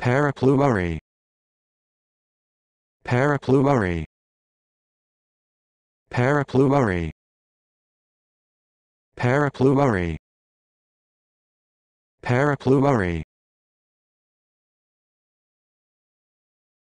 Parapluary. Parapluary. Parapluary. Parapluary. Parapluary.